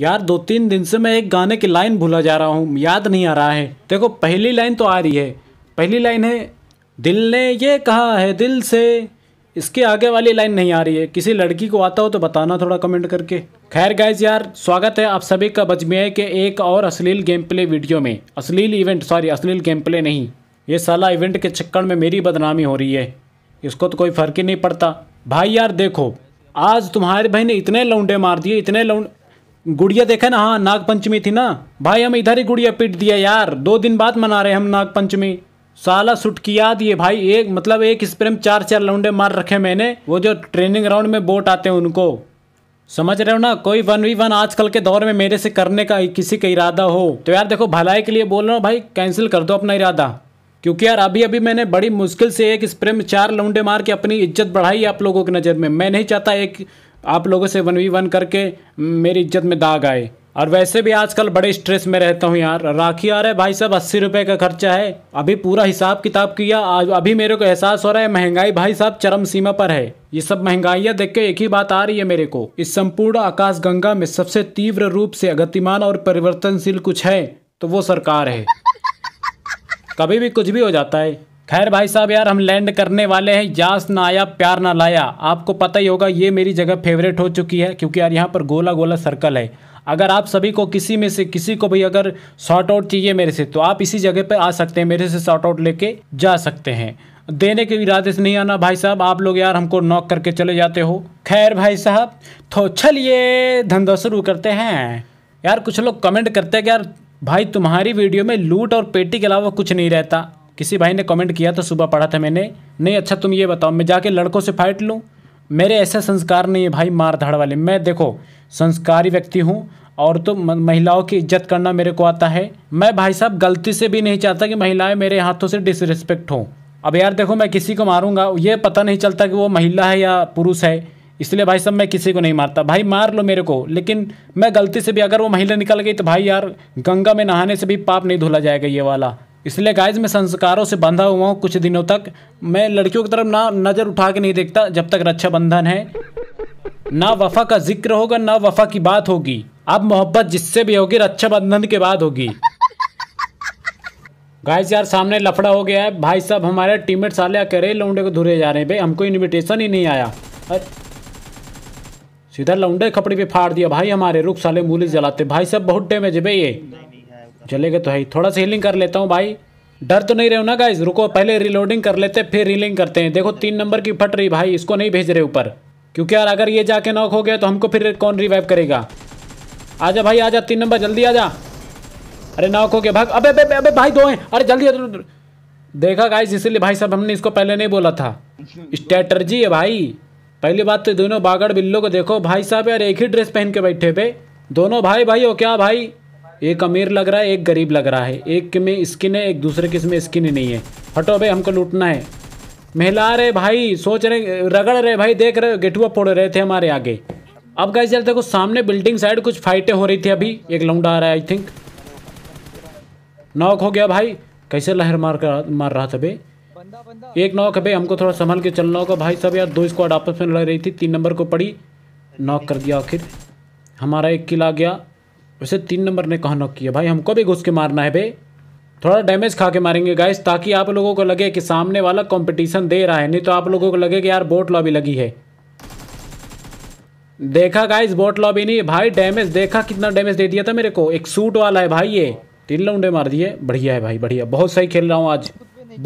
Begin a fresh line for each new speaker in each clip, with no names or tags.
यार दो तीन दिन से मैं एक गाने की लाइन भूला जा रहा हूँ याद नहीं आ रहा है देखो पहली लाइन तो आ रही है पहली लाइन है दिल ने ये कहा है दिल से इसके आगे वाली लाइन नहीं आ रही है किसी लड़की को आता हो तो बताना थोड़ा कमेंट करके खैर गाइज यार स्वागत है आप सभी का बजमिया के एक और अश्लील गेम प्ले वीडियो में अश्लील इवेंट सॉरी अश्लील गेम प्ले नहीं ये साला इवेंट के चक्कर में मेरी बदनामी हो रही है इसको तो कोई फ़र्क ही नहीं पड़ता भाई यार देखो आज तुम्हारे भाई ने इतने लौंडे मार दिए इतने लौंडे गुड़िया देखा ना हाँ नागपंचमी थी ना भाई हम इधर ही गुड़िया पीट दिया यार दो दिन बाद मना रहे हम नागपंचमी साला याद ये भाई एक मतलब एक स्प्रे में चार चार लौंडे मार रखे मैंने वो जो ट्रेनिंग ग्राउंड में बोट आते हैं उनको समझ रहे हो ना कोई वन वी वन आजकल के दौर में मेरे से करने का किसी का इरादा हो तो यार देखो भलाई के लिए बोल रहा हूँ भाई कैंसिल कर दो अपना इरादा क्योंकि यार अभी अभी मैंने बड़ी मुश्किल से एक स्प्रे में चार लौंडे मार के अपनी इज्जत बढ़ाई आप लोगों की नज़र में मैं नहीं चाहता एक आप लोगों से वन वी वन करके मेरी इज्जत में दाग आए और वैसे भी आजकल बड़े स्ट्रेस में रहता हूँ यार राखी आ रहा है भाई साहब अस्सी रुपये का खर्चा है अभी पूरा हिसाब किताब किया अभी मेरे को एहसास हो रहा है महंगाई भाई साहब चरम सीमा पर है ये सब महंगाइयाँ देख के एक ही बात आ रही है मेरे को इस संपूर्ण आकाश गंगा में सबसे तीव्र रूप से अगतिमान और परिवर्तनशील कुछ है तो वो सरकार है कभी भी कुछ भी हो जाता है खैर भाई साहब यार हम लैंड करने वाले हैं यास ना आया प्यार ना लाया आपको पता ही होगा ये मेरी जगह फेवरेट हो चुकी है क्योंकि यार यहाँ पर गोला गोला सर्कल है अगर आप सभी को किसी में से किसी को भी अगर शॉर्ट आउट चाहिए मेरे से तो आप इसी जगह पर आ सकते हैं मेरे से शॉर्ट आउट लेके जा सकते हैं देने के इरादे से नहीं आना भाई साहब आप लोग यार हमको नॉक करके चले जाते हो खैर भाई साहब तो चलिए धंधा शुरू करते हैं यार कुछ लोग कमेंट करते हैं कि यार भाई तुम्हारी वीडियो में लूट और पेटी के अलावा कुछ नहीं रहता किसी भाई ने कमेंट किया था तो सुबह पढ़ा था मैंने नहीं अच्छा तुम ये बताओ मैं जाके लड़कों से फाइट लूँ मेरे ऐसे संस्कार नहीं है भाई मार धाड़ वाले मैं देखो संस्कारी व्यक्ति हूँ और तो महिलाओं की इज्जत करना मेरे को आता है मैं भाई साहब गलती से भी नहीं चाहता कि महिलाएं मेरे हाथों से डिसरिस्पेक्ट हों अब यार देखो मैं किसी को मारूंगा ये पता नहीं चलता कि वो महिला है या पुरुष है इसलिए भाई साहब मैं किसी को नहीं मारता भाई मार लो मेरे को लेकिन मैं गलती से भी अगर वो महिला निकल गई तो भाई यार गंगा में नहाने से भी पाप नहीं धुला जाएगा ये वाला इसलिए गाइज मैं संस्कारों से बंधा हुआ हूँ कुछ दिनों तक मैं लड़कियों की तरफ ना नज़र उठा के नहीं देखता जब तक रक्षाबंधन है ना वफा का जिक्र होगा ना वफा की बात होगी अब मोहब्बत जिससे भी होगी रक्षाबंधन के बाद होगी गाइस यार सामने लफड़ा हो गया है भाई साहब हमारे टीममेट साले करे लौंडे को धुरे जा रहे हैं भाई हमको इनविटेशन ही नहीं आया अरे सीधा लौंडे खपड़ी पे फाड़ दिया भाई हमारे रुख साले मूली जलाते भाई साहब बहुत डैमेज है भाई ये गए तो है थोड़ा सा हीलिंग कर लेता हूँ भाई डर तो नहीं रहे हो ना गाइज रुको पहले रिलोडिंग कर लेते फिर रीलिंग करते हैं देखो तीन नंबर की फट रही भाई इसको नहीं भेज रहे ऊपर क्योंकि यार अगर ये जाके नॉक हो गया तो हमको फिर कौन रिवाइव करेगा आजा भाई आजा तीन नंबर जल्दी आजा अरे नॉक हो गया भाग अबे अबे अबे भाई दो हैं अरे जल्दी देखा गाइज इसीलिए भाई साहब हमने इसको पहले नहीं बोला था स्ट्रेटर्जी है भाई पहली बात तो दोनों बागड़ बिल्लो को देखो भाई साहब यार एक ही ड्रेस पहन के बैठे पे दोनों भाई भाई हो क्या भाई एक अमीर लग रहा है एक गरीब लग रहा है एक में स्किन है एक दूसरे किस में स्किन ही नहीं है हटो भाई हमको लूटना है महिला रहे भाई सोच रहे रगड़ रहे भाई देख रहे गेटुआ फोड़ रहे थे हमारे आगे अब कैसे चलते देखो सामने बिल्डिंग साइड कुछ फाइटें हो रही थी अभी एक लौंडा आ रहा है आई थिंक नॉक हो गया भाई कैसे लहर मार कर मार रहा था भाई एक नॉक है भाई हमको थोड़ा संभल के चलना होगा भाई सब यार दो स्क्वाड आपस में लड़ रही थी तीन नंबर को पड़ी नॉक कर दिया आखिर हमारा एक किला गया वैसे तीन नंबर ने कहा नॉक किया भाई हमको भी घुस के मारना है भाई थोड़ा डैमेज खा के मारेंगे गाइस ताकि आप लोगों को लगे कि सामने वाला कंपटीशन दे रहा है नहीं तो आप लोगों को लगे कि यार बोट लॉबी लगी है देखा गाइस बोट लॉबी नहीं भाई डैमेज देखा कितना डैमेज दे दिया था मेरे को एक सूट वाला है भाई ये तीन लौंडे मार दिए बढ़िया है भाई बढ़िया बहुत सही खेल रहा हूँ आज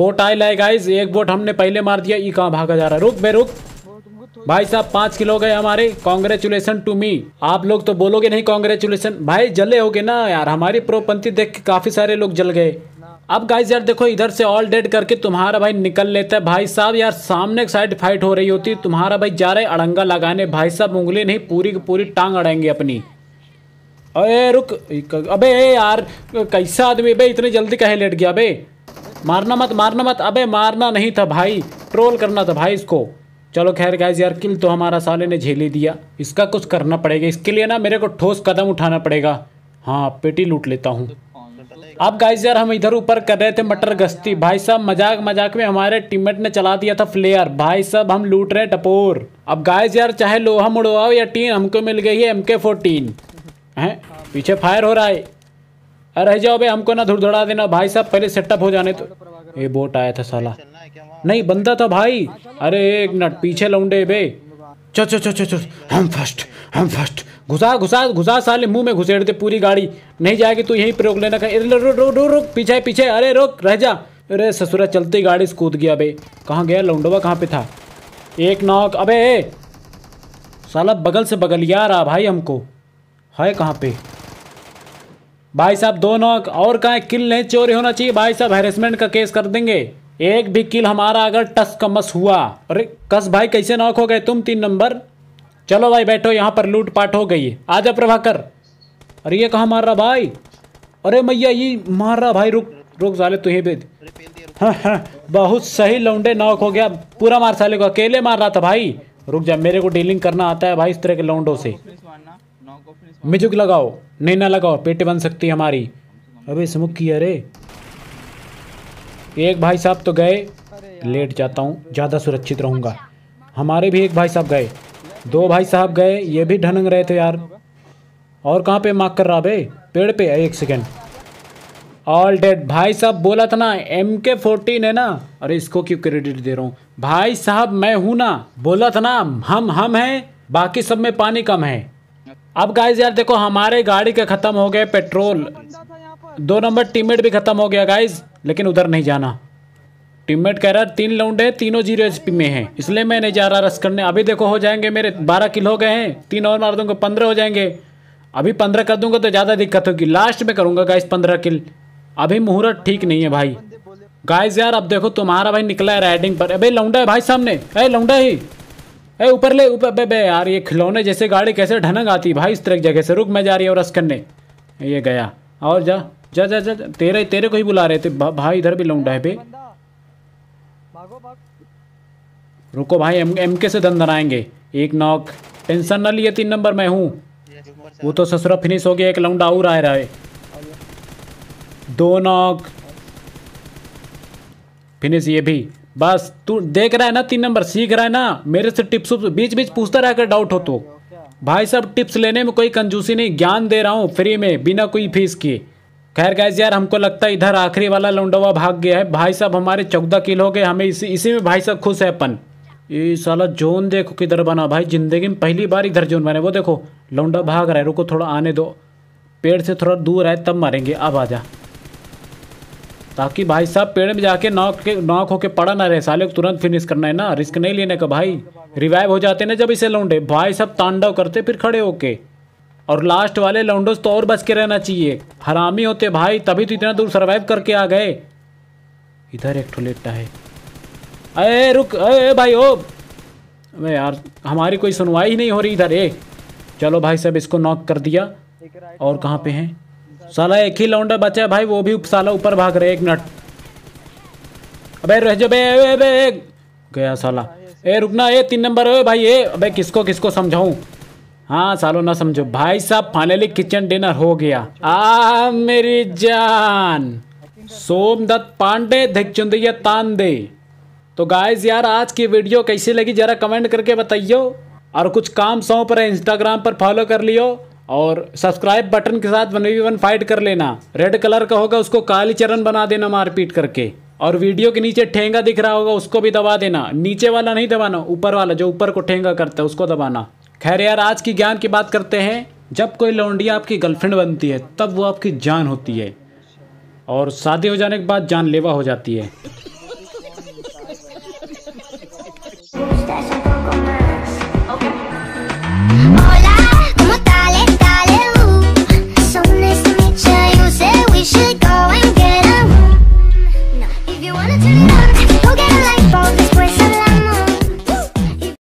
बोट आए लाए गाइज एक बोट हमने पहले मार दिया ये कहाँ भागा जा रहा है रुक बे रुक भाई साहब पाँच किलो गए हमारे कॉन्ग्रेचुलेसन टू मी आप लोग तो बोलोगे नहीं कॉन्ग्रेचुलेसन भाई जले हो ना यार हमारी प्रोपंथी देख के काफी सारे लोग जल गए अब गाइस यार देखो इधर से ऑल डेड करके तुम्हारा भाई निकल लेता है भाई साहब यार सामने साइड फाइट हो रही होती तुम्हारा भाई जा रहे अड़ंगा लगाने भाई साहब उंगली नहीं पूरी की पूरी टांग अड़ेंगे अपनी अरे रुक अबे यार कैसा आदमी भाई इतनी जल्दी कहे लेट गया अबे मारना मत मारना मत अबे मारना नहीं था भाई ट्रोल करना था भाई इसको चलो खैर गाइज यार किल तो हमारा साले ने झेली दिया इसका कुछ करना पड़ेगा इसके लिए ना मेरे को ठोस कदम उठाना पड़ेगा हाँ पेटी लूट लेता हूँ अब गाइज यार हम इधर ऊपर कर रहे थे मटर गश्ती भाई साहब मजाक मजाक में हमारे टीममेट ने चला दिया था फ्लेयर भाई साहब हम लूट रहे टपोर अब गाइज यार चाहे लोहा मुड़वाओ या टीन हमको मिल गई है एम के फोर्टीन हैं पीछे फायर हो रहा है अरे जाओ भाई हमको ना धुड़धुड़ा देना भाई साहब पहले सेटअप हो जाने तो ये बोट आया था सला नहीं बंदा था भाई अरे एक मिनट पीछे लौंडे बे चो चो चो चो चो हम फर्स्ट हम फर्स्ट घुसा घुसा घुसा साले मुंह में घुसेड़ दे पूरी गाड़ी नहीं जाएगी तो यहीं प्रयोग लेना का रुक रुक रुक पीछे पीछे अरे रुक रह जा अरे ससुरा चलती गाड़ी से कूद गया बे कहाँ गया लौंडोबा कहाँ पे था एक नौक अबे साला बगल से बगल यार आ भाई हमको है कहाँ पे भाई साहब दो नाक और कहाँ किल नहीं चोरी होना चाहिए भाई साहब हेरेसमेंट का केस कर देंगे एक भी किल हमारा अगर टस मस हुआ अरे कस भाई कैसे नॉक हो गए तुम तीन नंबर चलो भाई बैठो यहाँ पर लूट पाट हो गई आ जा प्रभाकर अरे ये कहाँ मार रहा भाई अरे मैया ये मार रहा भाई रुक रुक जाले तुहे बेद हाँ हाँ बहुत सही लौंडे नॉक हो गया पूरा मार साले को अकेले मार रहा था भाई रुक जा मेरे को डीलिंग करना आता है भाई इस तरह के लौंडो से मिजुक लगाओ नहीं ना लगाओ पेटी बन सकती हमारी अभी समुख की अरे एक भाई साहब तो गए लेट जाता हूँ ज़्यादा सुरक्षित रहूँगा हमारे भी एक भाई साहब गए दो भाई साहब गए ये भी ढनंग रहे थे यार और कहाँ पे मार्क कर रहा बे पेड़ पे एक सेकेंड ऑल डेड भाई साहब बोला था ना एम के फोर्टीन है ना अरे इसको क्यों क्रेडिट दे रहा हूँ भाई साहब मैं हूँ ना बोला था ना हम हम हैं बाकी सब में पानी कम है अब गाइज यार देखो हमारे गाड़ी के ख़त्म हो गए पेट्रोल दो नंबर टीमेट भी ख़त्म हो गया गाइज़ लेकिन उधर नहीं जाना टीममेट कह रहा है तीन लौंडे तीनों जीरो एच में हैं इसलिए मैं नहीं जा रहा रस करने अभी देखो हो जाएंगे मेरे बारह किल हो गए हैं तीन और मार दूंगा पंद्रह हो जाएंगे अभी पंद्रह कर दूंगा तो ज़्यादा दिक्कत होगी लास्ट में करूंगा गाइस पंद्रह किल अभी मुहूर्त ठीक नहीं है भाई गाइस यार अब देखो तुम्हारा भाई निकला है राइडिंग पर अभी लौंडा है भाई सामने अरे लौंडा ही अरे ऊपर ले ऊपर बे, यार ये खिलौने जैसे गाड़ी कैसे ढनक आती भाई इस तरह जगह से रुक मैं जा रही हूँ रस करने ये गया और जा जा जा जा तेरे तेरे को ही बुला रहे थे भा, भाई इधर भी लौंडा है पे रुको भाई एम एम के से धन धनाएंगे एक नॉक टेंशन ना लिए तीन नंबर मैं हूँ वो तो ससुरा फिनिश हो गया एक लौंडा और आ रहा है दो नॉक फिनिश ये भी बस तू देख रहा है ना तीन नंबर सीख रहा है ना मेरे से टिप्स बीच बीच पूछता रहा अगर डाउट हो तो भाई साहब टिप्स लेने में कोई कंजूसी नहीं ज्ञान दे रहा हूँ फ्री में बिना कोई फीस किए खैर गैस यार हमको लगता है इधर आखिरी वाला लौंडवा भाग गया है भाई साहब हमारे चौदह किल हो गए हमें इसी इसी में भाई साहब खुश है अपन ये साला जोन देखो किधर बना भाई ज़िंदगी में पहली बार इधर जोन बने वो देखो लौंडा भाग रहा है रुको थोड़ा आने दो पेड़ से थोड़ा दूर है तब मारेंगे अब आ जा ताकि भाई साहब पेड़ में जाके नॉक के नॉक होके पड़ा ना रहे साले को तुरंत फिनिश करना है ना रिस्क नहीं लेने का भाई रिवाइव हो जाते ना जब इसे लौंडे भाई साहब तांडव करते फिर खड़े होके और लास्ट वाले लौंडोस तो और बच के रहना चाहिए हरामी होते भाई तभी तो इतना दूर सर्वाइव करके आ गए इधर एक ठुलेटा है अरे रुक अरे भाई ओ अरे यार हमारी कोई सुनवाई ही नहीं हो रही इधर ए चलो भाई साहब इसको नॉक कर दिया और कहाँ पे हैं साला एक ही लौंडा बचा है भाई वो भी साला ऊपर भाग रहे एक मिनट अबे रह जो बे गया साला ए रुकना ए तीन नंबर ए भाई ए अबे किसको किसको समझाऊं हाँ सालो ना समझो भाई साहब फाइनली किचन डिनर हो गया आ मेरी जान सोमदत्त पांडे धिकचुंदिया दे तो गाइस यार आज की वीडियो कैसी लगी जरा कमेंट करके बताइयो और कुछ काम सौंप रहे इंस्टाग्राम पर फॉलो कर लियो और सब्सक्राइब बटन के साथ वन वी वन फाइट कर लेना रेड कलर का होगा उसको काली चरण बना देना मारपीट करके और वीडियो के नीचे ठेंगा दिख रहा होगा उसको भी दबा देना नीचे वाला नहीं दबाना ऊपर वाला जो ऊपर को ठेंगा करता है उसको दबाना खैर यार आज की ज्ञान की बात करते हैं जब कोई लौंडी आपकी गर्लफ्रेंड बनती है तब वो आपकी जान होती है और शादी हो जाने के बाद जानलेवा हो जाती है